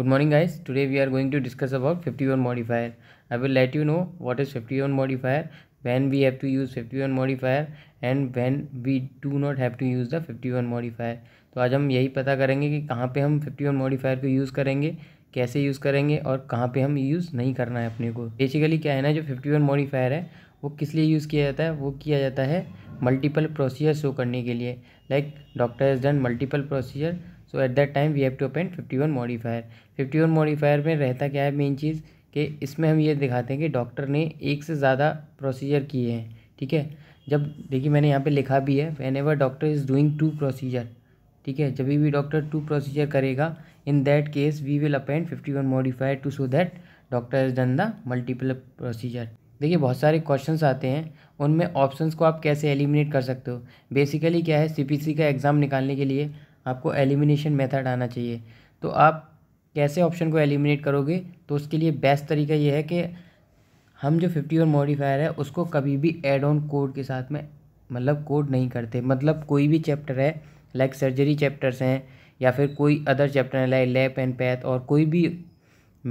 good morning guys today we are going to discuss about 51 modifier i will let you know what is 51 modifier when we have to use 51 modifier and when we do not have to use the 51 modifier तो आज हम यही पता करेंगे कि कहाँ पे हम 51 मॉडिफायर को यूज़ करेंगे कैसे यूज़ करेंगे और कहाँ पे हम यूज़ नहीं करना है अपने को बेसिकली क्या है ना जो 51 मॉडिफायर है वो किस लिए यूज़ किया जाता है वो किया जाता है मल्टीपल प्रोसीजर शो करने के लिए like doctor has done multiple procedure so at that time we have to open fifty one modifier fifty one modifier में रहता क्या है मेन चीज़ कि इसमें हम ये दिखाते हैं कि डॉक्टर ने एक से ज़्यादा प्रोसीजर किए हैं ठीक है जब देखिए मैंने यहाँ पे लिखा भी है whenever doctor is doing two procedure ठीक है जब भी डॉक्टर टू प्रोसीजर करेगा in that case we will append fifty one modifier to so that doctor is done the multiple procedure देखिए बहुत सारे क्वेश्चन आते हैं उनमें ऑप्शंस को आप कैसे एलिमिनेट कर सकते हो बेसिकली क्या है सी का एग्ज़ाम निकालने के लिए आपको एलिमिनेशन मेथड आना चाहिए तो आप कैसे ऑप्शन को एलिमिनेट करोगे तो उसके लिए बेस्ट तरीका ये है कि हम जो फिफ्टी वन मॉडिफायर है उसको कभी भी एड ऑन कोड के साथ में मतलब कोड नहीं करते मतलब कोई भी चैप्टर है लाइक सर्जरी चैप्टर्स हैं या फिर कोई अदर चैप्टर है लाइक लैप एंड पैथ और कोई भी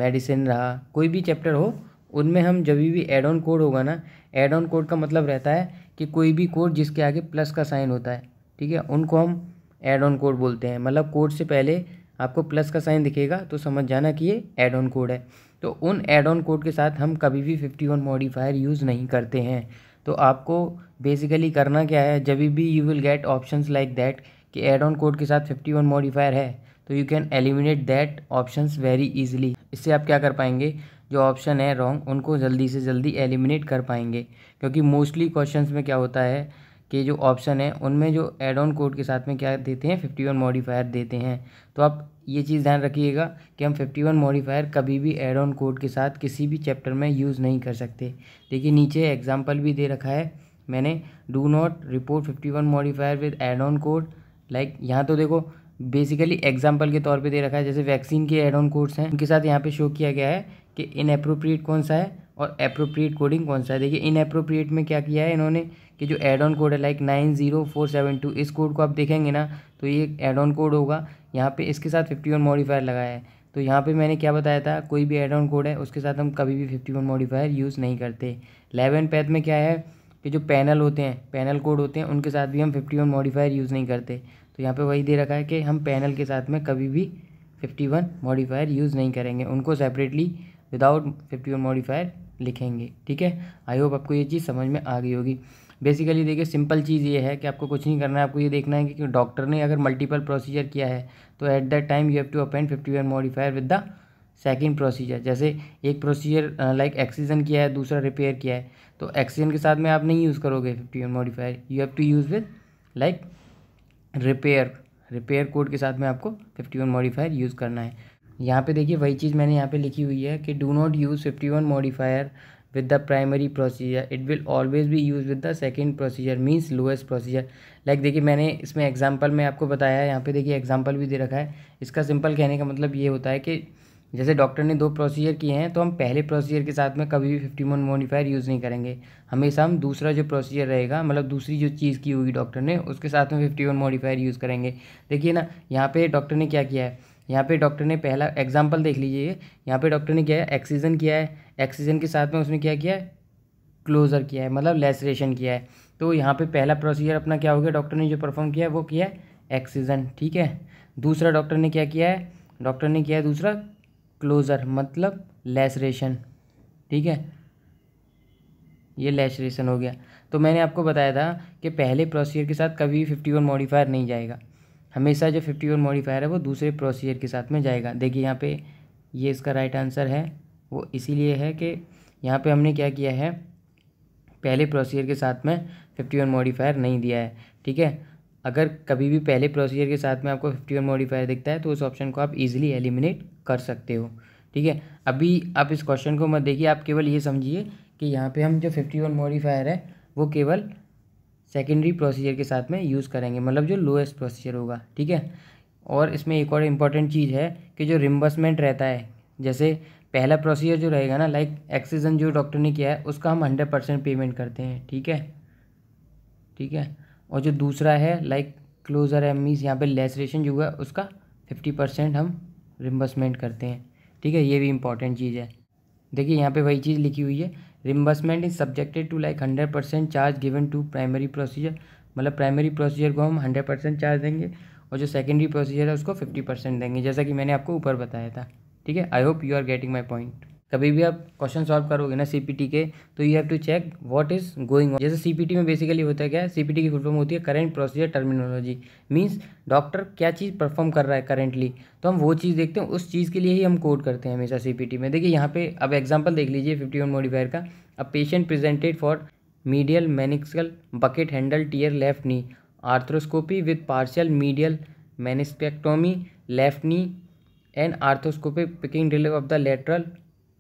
मेडिसिन रहा कोई भी चैप्टर हो उनमें हम जब भी एड ऑन कोड होगा ना एड ऑन कोड का मतलब रहता है कि कोई भी कोड जिसके आगे प्लस का साइन होता है ठीक है उनको हम ऐड ऑन कोड बोलते हैं मतलब कोड से पहले आपको प्लस का साइन दिखेगा तो समझ जाना कि ये एड ऑन कोड है तो उन एड ऑन कोड के साथ हम कभी भी फिफ्टी वन मॉडिफायर यूज़ नहीं करते हैं तो आपको बेसिकली करना क्या है जब भी you will get options like that कि एड ऑन कोड के साथ फिफ्टी वन मॉडिफायर है तो you can eliminate that options very easily इससे आप क्या कर पाएंगे जो ऑप्शन है रॉन्ग उनको जल्दी से जल्दी एलिमिनेट कर पाएंगे क्योंकि मोस्टली क्वेश्चंस में क्या होता है के जो ऑप्शन हैं उनमें जो एड ऑन कोड के साथ में क्या देते हैं फिफ्टी वन मॉडिफायर देते हैं तो आप ये चीज़ ध्यान रखिएगा कि हम फिफ्टी वन मॉडिफायर कभी भी एड ऑन कोड के साथ किसी भी चैप्टर में यूज़ नहीं कर सकते देखिए नीचे एग्जाम्पल भी दे रखा है मैंने do not report fifty one modifier with add on code like यहाँ तो देखो बेसिकली एग्जाम्पल के तौर पर दे रखा है जैसे वैक्सीन के एड ऑन कोड्स हैं उनके साथ यहाँ पर शो किया गया है कि इनअप्रोप्रिएट कौन सा है और अप्रोप्रिएट कोडिंग कौन सा है देखिए इन अप्रोप्रिएट में क्या किया है इन्होंने कि जो एड ऑन कोड है like nine zero four seven two इस कोड को आप देखेंगे ना तो ये एड ऑन कोड होगा यहाँ पे इसके साथ फिफ्टी वन मॉडिफायर लगाया है तो यहाँ पे मैंने क्या बताया था कोई भी एड ऑन कोड है उसके साथ हम कभी भी फिफ्टी वन मॉडिफायर यूज़ नहीं करते लेवन पैथ में क्या है कि जो पैनल होते हैं पैनल कोड होते हैं उनके साथ भी हम फिफ्टी वन मॉडिफायर यूज़ नहीं करते तो यहाँ पर वही दे रखा है कि हम पैनल के साथ में कभी भी फिफ्टी वन मॉडिफायर यूज़ नहीं करेंगे उनको separately without fifty one modifier लिखेंगे ठीक है आई होप आपको ये चीज़ समझ में आ गई होगी बेसिकली देखिए सिंपल चीज़ ये है कि आपको कुछ नहीं करना है आपको ये देखना है कि, डॉक्टर ने अगर मल्टीपल प्रोसीजर किया है तो at that time you have to append fifty one modifier with the second procedure जैसे एक प्रोसीजर लाइक एक्सीजन किया है दूसरा रिपेयर किया है तो एक्सीजन के साथ में आप नहीं यूज़ करोगे fifty one modifier you have to use with like repair repair code के साथ में आपको फिफ्टी वन मॉडिफायर यूज़ करना है यहाँ पे देखिए वही चीज़ मैंने यहाँ पे लिखी हुई है कि do not use fifty one modifier with the primary procedure it will always be use with the second procedure means lowest procedure like देखिए मैंने इसमें एग्जाम्पल में आपको बताया है यहाँ पे देखिए एग्जाम्पल भी दे रखा है इसका सिंपल कहने का मतलब ये होता है कि जैसे डॉक्टर ने दो प्रोसीजर किए हैं तो हम पहले प्रोसीजर के साथ में कभी भी फिफ्टी वन मॉडिफायर यूज़ नहीं करेंगे हमेशा हम दूसरा जो प्रोसीजर रहेगा मतलब दूसरी जो चीज़ की होगी डॉक्टर ने उसके साथ में फिफ्टी वन मॉडिफायर यूज़ करेंगे देखिए ना यहाँ पे डॉक्टर ने क्या किया है यहाँ पे डॉक्टर ने पहला एग्जाम्पल देख लीजिए यहाँ पे डॉक्टर ने क्या है एक्सीजन किया है एक्सीजन के साथ में उसने क्या किया है क्लोजर किया है मतलब लेसरेशन किया है तो यहाँ पे पहला प्रोसीजर अपना क्या हो गया डॉक्टर ने जो परफॉर्म किया है वो किया है एक्सीजन ठीक है दूसरा डॉक्टर ने क्या किया है डॉक्टर ने किया है दूसरा क्लोजर मतलब लेसरेशन ठीक है ये लेसरेशन हो गया तो मैंने आपको बताया था कि पहले प्रोसीजर के साथ कभी फिफ्टी वन मॉडिफायर नहीं जाएगा हमेशा जो फिफ्टी वन मॉडिफायर है वो दूसरे प्रोसीजर के साथ में जाएगा देखिए यहाँ पे ये इसका राइट आंसर है वो इसीलिए है कि यहाँ पे हमने क्या किया है पहले प्रोसीजर के साथ में फिफ्टी वन मॉडिफायर नहीं दिया है ठीक है अगर कभी भी पहले प्रोसीजर के साथ में आपको फिफ्टी वन मॉडिफायर दिखता है तो उस ऑप्शन को आप इजीली एलिमिनेट कर सकते हो ठीक है अभी आप इस क्वेश्चन को मत देखिए आप केवल ये समझिए कि यहाँ पर हम जो फिफ्टी वन मॉडिफायर है वो केवल सेकेंडरी प्रोसीजर के साथ में यूज़ करेंगे मतलब जो लोएस्ट प्रोसीजर होगा ठीक है और इसमें एक और इम्पॉर्टेंट चीज़ है कि जो रिम्बर्समेंट रहता है जैसे पहला प्रोसीजर जो रहेगा ना लाइक एक्सीजन जो डॉक्टर ने किया है उसका हम हंड्रेड परसेंट पेमेंट करते हैं ठीक है ठीक है और जो दूसरा है लाइक क्लोज़र है मीन्स यहाँ पर लेसरेशन जो हुआ उसका फिफ्टी परसेंट हम रिम्बर्समेंट करते हैं ठीक है ये भी इम्पॉर्टेंट चीज़ है देखिए यहाँ पे वही चीज़ लिखी हुई है reimbursement is subjected to like hundred percent charge given to primary procedure मतलब प्राइमरी प्रोसीजर को हम हंड्रेड परसेंट चार्ज देंगे और जो सेकेंडरी प्रोसीजर है उसको फिफ्टी परसेंट देंगे जैसा कि मैंने आपको ऊपर बताया था ठीक है I hope you are getting my point कभी भी आप क्वेश्चन सॉल्व करोगे ना सीपीटी के तो you have to check what is going on जैसे सीपीटी में बेसिकली होता है क्या सीपीटी की फुल फॉर्म होती है current procedure terminology means doctor क्या चीज़ परफॉर्म कर रहा है करेंटली तो हम वो चीज़ देखते हैं उस चीज़ के लिए ही हम कोड करते हैं हमेशा सी में देखिए यहाँ पे अब एग्जाम्पल देख लीजिए फिफ्टी वन मोडिफायर का a patient presented for medial meniscal bucket handle tear left knee arthroscopy with partial medial meniscectomy left knee and arthroscopic picking delay of the lateral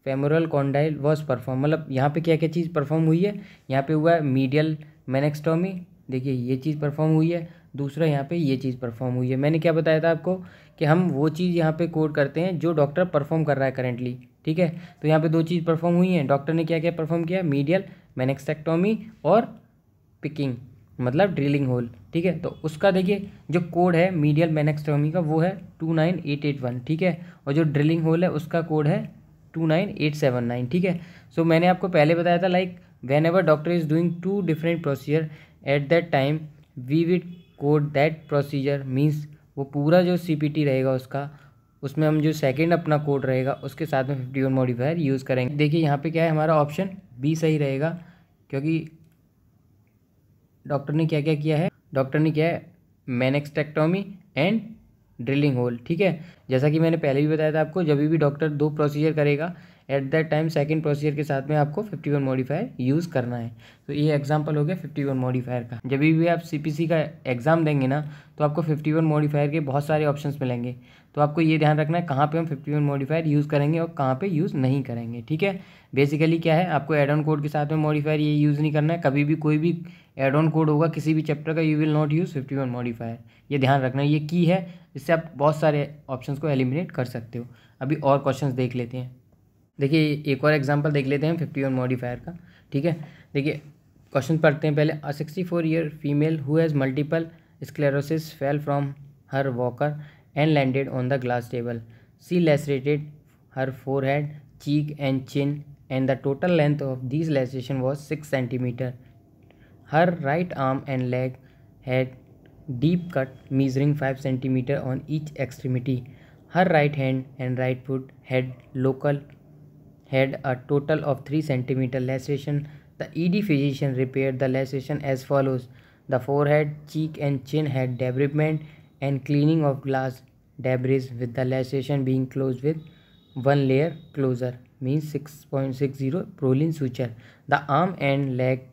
femoral condyle was perform मतलब यहाँ पे क्या क्या चीज़ perform हुई है यहाँ पे हुआ है मीडियल मैनेक्सटोमी देखिए ये चीज़ परफॉर्म हुई है दूसरा यहाँ पे ये चीज़ परफॉर्म हुई है मैंने क्या बताया था आपको कि हम वो चीज़ यहाँ पे कोड करते हैं जो डॉक्टर परफॉर्म कर रहा है करेंटली ठीक है तो यहाँ पे दो चीज़ परफॉर्म हुई हैं डॉक्टर ने क्या क्या परफॉर्म किया मीडियल मैनेक्सटेक्टोमी और पिकिंग मतलब ड्रिलिंग होल ठीक है तो उसका देखिए जो कोड है मीडियल मैनेक्सटोमी का वो है two nine eight eight one ठीक है और जो ड्रिलिंग होल है उसका कोड है two nine eight seven nine ठीक है सो मैंने आपको पहले बताया था like whenever doctor is doing two different procedure at that time we with code that procedure means वो पूरा जो सी पी टी रहेगा उसका उसमें हम जो सेकेंड अपना कोड रहेगा उसके साथ में फिफ्टी वन मॉडिफायर यूज़ करेंगे देखिए यहाँ पे क्या है हमारा ऑप्शन बी सही रहेगा क्योंकि डॉक्टर ने क्या क्या किया है डॉक्टर ने क्या है मैनेक्सटेक्टोमी एंड ड्रिलिंग होल ठीक है जैसा कि मैंने पहले भी बताया था आपको जब भी डॉक्टर दो प्रोसीजर करेगा at that time second procedure के साथ में आपको फिफ्टी वन मॉडिफायर यूज़ करना है तो ये एग्जाम्पल हो गया फिफ्टी वन मॉडिफायर का जब भी आप सी का एग्ज़ाम देंगे ना तो आपको फिफ्टी वन मॉडिफायर के बहुत सारे ऑप्शन मिलेंगे तो आपको ये ध्यान रखना है कहाँ पे हम फिफ्टी वन मॉडिफायर यूज़ करेंगे और कहाँ पे यूज़ नहीं करेंगे ठीक है बेसिकली क्या है आपको एड ऑन कोड के साथ में मॉडिफायर ये यूज़ नहीं करना है कभी भी कोई भी एड ऑन कोड होगा किसी भी चैप्टर का you will not use fifty one modifier ये ध्यान रखना ये की है इससे आप बहुत सारे ऑप्शन को एलिमिनेट कर सकते हो अभी और क्वेश्चन देख लेते हैं देखिए एक और एग्जाम्पल देख लेते हैं फिफ्टी वन मॉडिफायर का ठीक है देखिए क्वेश्चन पढ़ते हैं पहले a sixty four year female who has multiple sclerosis fell from her walker and landed on the glass table she lacerated her forehead cheek and chin and the total length of this laceration was six centimeter her right arm and leg had deep cut measuring five centimeter on each extremity her right hand and right foot had local had a total of 3 centimeter laceration. The ED physician repaired the laceration as follows. The forehead, cheek and chin had debridement and cleaning of glass debris with the laceration being closed with one layer closer means 6.60 proline suture. The arm and leg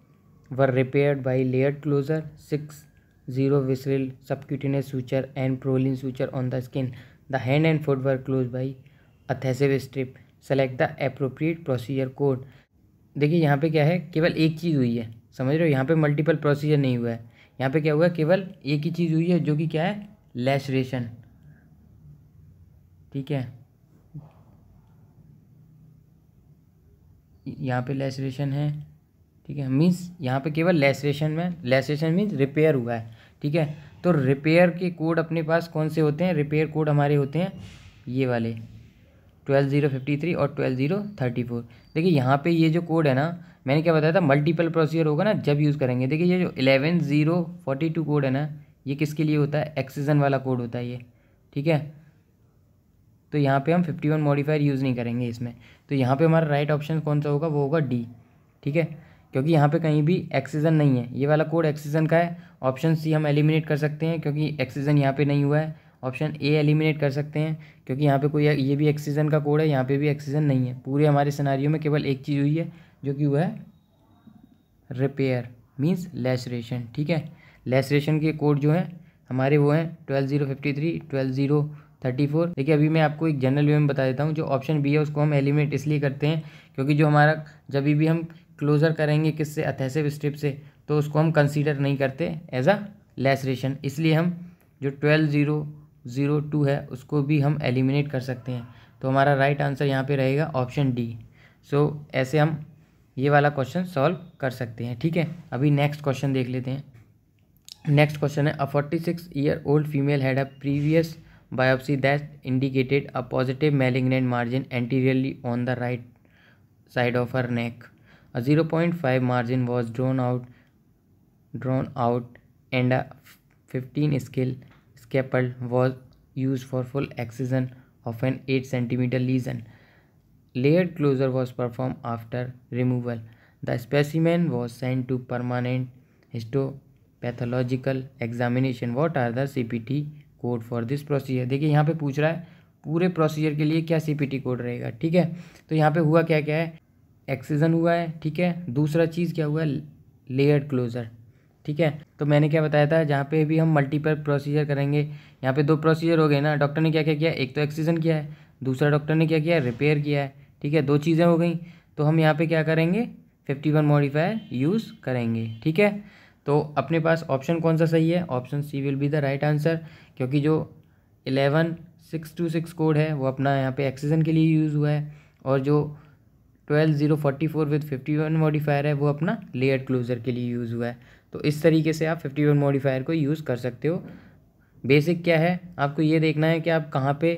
were repaired by layered closure 6.0 visceral subcutaneous suture and proline suture on the skin. The hand and foot were closed by adhesive strip. Select the appropriate procedure code देखिए यहाँ पे क्या है केवल एक चीज़ हुई है समझ रहे हो यहाँ पे मल्टीपल प्रोसीजर नहीं हुआ है यहाँ पे क्या हुआ केवल एक ही चीज़ हुई है जो कि क्या है लेसरेशन ठीक है यहाँ पे लेसरेशन है ठीक है मीन्स यहाँ पे केवल लेसरेशन में लेसरेशन मीन्स रिपेयर हुआ है ठीक है तो रिपेयर के कोड अपने पास कौन से होते हैं रिपेयर कोड हमारे होते हैं ये वाले ट्वेल्व जीरो फिफ्टी थ्री और ट्वेल्व जीरो थर्टी फोर देखिए यहाँ पे ये जो कोड है ना मैंने क्या बताया था मल्टीपल प्रोसीजर होगा ना जब यूज़ करेंगे देखिए ये जो eleven zero forty two code है ना ये किसके लिए होता है एक्सीजन वाला कोड होता है ये ठीक है तो यहाँ पे हम फिफ्टी वन मॉडिफायर यूज़ नहीं करेंगे इसमें तो यहाँ पे हमारा राइट ऑप्शन कौन सा होगा वो होगा डी ठीक है क्योंकि यहाँ पर कहीं भी एक्सीजन नहीं है ये वाला कोड एक्सीजन का है ऑप्शन सी हम एलिमिनेट कर सकते हैं क्योंकि एक्सीजन यहाँ पर नहीं हुआ है ऑप्शन ए एलिमिनेट कर सकते हैं क्योंकि यहाँ पे कोई ये भी एक्सीजन का कोड है यहाँ पे भी एक्सीजन नहीं है पूरे हमारे सिनारियों में केवल एक चीज़ हुई है जो कि वह है रिपेयर मीन्स लेसरेशन ठीक है लेसरेशन के कोड जो है हमारे वो हैं twelve zero fifty three twelve zero thirty four देखिए अभी मैं आपको एक जनरल वे में बता देता हूँ जो ऑप्शन बी है उसको हम एलिमिनेट इसलिए करते हैं क्योंकि जो हमारा जब भी हम क्लोजर करेंगे किससे अथेसिव स्ट्रिप से तो उसको हम कंसीडर नहीं करते एज अ लेसरेशन इसलिए हम जो ट्वेल्व जीरो ज़ीरो टू है उसको भी हम एलिमिनेट कर सकते हैं तो हमारा राइट आंसर यहाँ पे रहेगा ऑप्शन डी सो ऐसे हम ये वाला क्वेश्चन सॉल्व कर सकते हैं ठीक है अभी नेक्स्ट क्वेश्चन देख लेते हैं नेक्स्ट क्वेश्चन है a forty six year old female had a previous biopsy that indicated a positive malignant margin anteriorly on the right side of her neck a zero point five margin was drawn out drawn out and a fifteen scale scalpel was used for full excision of an 8 cm lesion. Layered closure was performed after removal. The specimen was sent to permanent histopathological examination. What are the CPT code for this procedure देखिए यहाँ पे पूछ रहा है पूरे procedure के लिए क्या सीपीटी कोड रहेगा ठीक है तो यहाँ पे हुआ क्या क्या है एक्सीजन हुआ है ठीक है दूसरा चीज़ क्या हुआ है लेयर्ड क्लोजर ठीक है तो मैंने क्या बताया था जहाँ पे भी हम मल्टीपल प्रोसीजर करेंगे यहाँ पे दो प्रोसीजर हो गए ना डॉक्टर ने क्या क्या किया एक तो एक्सीजन किया है दूसरा डॉक्टर ने क्या किया रिपेयर किया है ठीक है दो चीज़ें हो गई तो हम यहाँ पे क्या करेंगे फिफ्टी वन मॉडिफायर यूज़ करेंगे ठीक है तो अपने पास ऑप्शन कौन सा सही है option C will be the right answer क्योंकि जो eleven six two six code है वो अपना यहाँ पे एक्सीजन के लिए यूज़ हुआ है और जो twelve zero forty four with fifty one modifier है वो अपना लेयर क्लोजर के लिए यूज़ हुआ है तो इस तरीके से आप फिफ्टी वन मॉडिफायर को यूज़ कर सकते हो बेसिक क्या है आपको ये देखना है कि आप कहाँ पे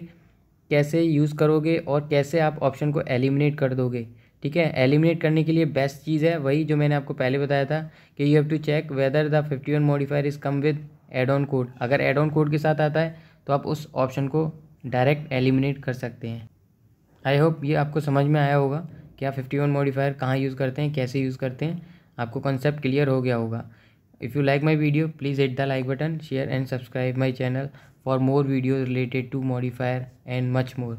कैसे यूज़ करोगे और कैसे आप ऑप्शन को एलिमिनेट कर दोगे ठीक है एलिमिनेट करने के लिए बेस्ट चीज़ है वही जो मैंने आपको पहले बताया था कि you have to check whether the fifty one modifier is come with add on code अगर एड ऑन कोड के साथ आता है तो आप उस ऑप्शन को डायरेक्ट एलिमिनेट कर सकते हैं आई होप ये आपको समझ में आया होगा कि आप फिफ्टी वन मॉडिफायर कहाँ यूज़ करते हैं कैसे यूज़ करते हैं आपको कॉन्सेप्ट क्लियर हो गया होगा If you like my video, please hit the like button, share and subscribe my channel for more videos related to modifier and much more.